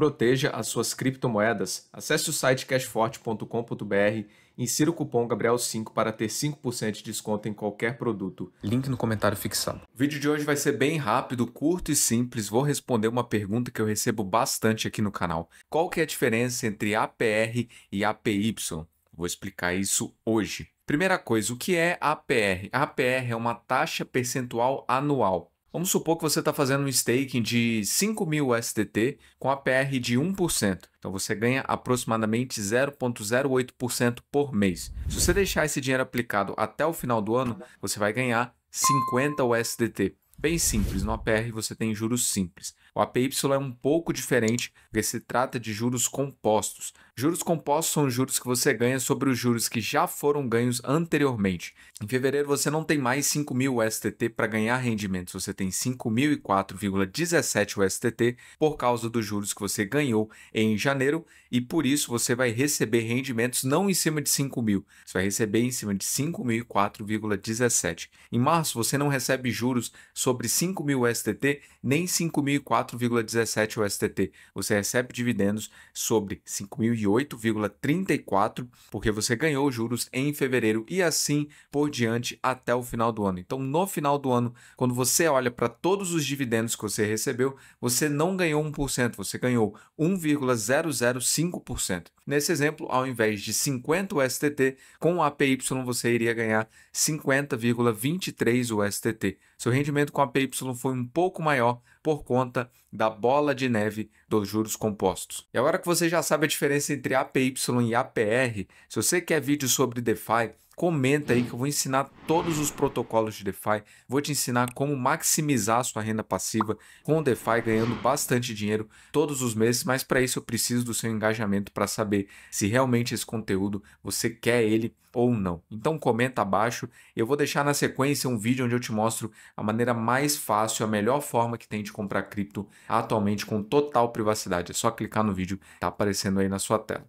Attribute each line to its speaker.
Speaker 1: Proteja as suas criptomoedas. Acesse o site cashforte.com.br e insira o cupom Gabriel5 para ter 5% de desconto em qualquer produto. Link no comentário fixado. O vídeo de hoje vai ser bem rápido, curto e simples. Vou responder uma pergunta que eu recebo bastante aqui no canal. Qual que é a diferença entre APR e APY? Vou explicar isso hoje. Primeira coisa, o que é APR? APR é uma taxa percentual anual. Vamos supor que você está fazendo um staking de 5 mil USDT com a PR de 1%. Então você ganha aproximadamente 0,08% por mês. Se você deixar esse dinheiro aplicado até o final do ano, você vai ganhar 50 USDT. Bem simples, no APR você tem juros simples. O APY é um pouco diferente, porque se trata de juros compostos. Juros compostos são juros que você ganha sobre os juros que já foram ganhos anteriormente. Em fevereiro você não tem mais 5.000 USDT para ganhar rendimentos, você tem 5.004,17 USDT por causa dos juros que você ganhou em janeiro e por isso você vai receber rendimentos não em cima de 5.000, você vai receber em cima de 5.004,17. Em março você não recebe juros sobre 5.000 USDT nem 5.004,17 USDT, você recebe dividendos sobre 5.008 8,34, porque você ganhou juros em fevereiro e assim por diante até o final do ano. Então, no final do ano, quando você olha para todos os dividendos que você recebeu, você não ganhou 1%, você ganhou 1,005%. Nesse exemplo, ao invés de 50 USDT, com a APY você iria ganhar 50,23 USDT. Seu rendimento com APY foi um pouco maior por conta da bola de neve dos juros compostos. E agora que você já sabe a diferença entre APY e APR, se você quer vídeo sobre DeFi, comenta aí que eu vou ensinar todos os protocolos de DeFi, vou te ensinar como maximizar a sua renda passiva com o DeFi, ganhando bastante dinheiro todos os meses, mas para isso eu preciso do seu engajamento para saber se realmente esse conteúdo você quer ele ou não. Então comenta abaixo, eu vou deixar na sequência um vídeo onde eu te mostro a maneira mais fácil, a melhor forma que tem de comprar cripto atualmente com total privacidade. É só clicar no vídeo, tá aparecendo aí na sua tela.